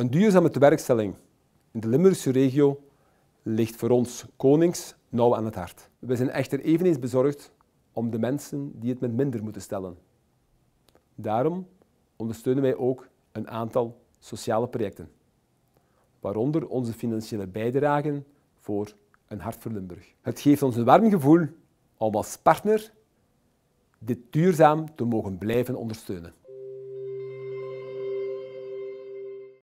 Een duurzame tewerkstelling in de Limburgse regio ligt voor ons Konings nauw aan het hart. We zijn echter eveneens bezorgd om de mensen die het met minder moeten stellen. Daarom ondersteunen wij ook een aantal sociale projecten, waaronder onze financiële bijdragen voor een Hart voor Limburg. Het geeft ons een warm gevoel om als partner dit duurzaam te mogen blijven ondersteunen.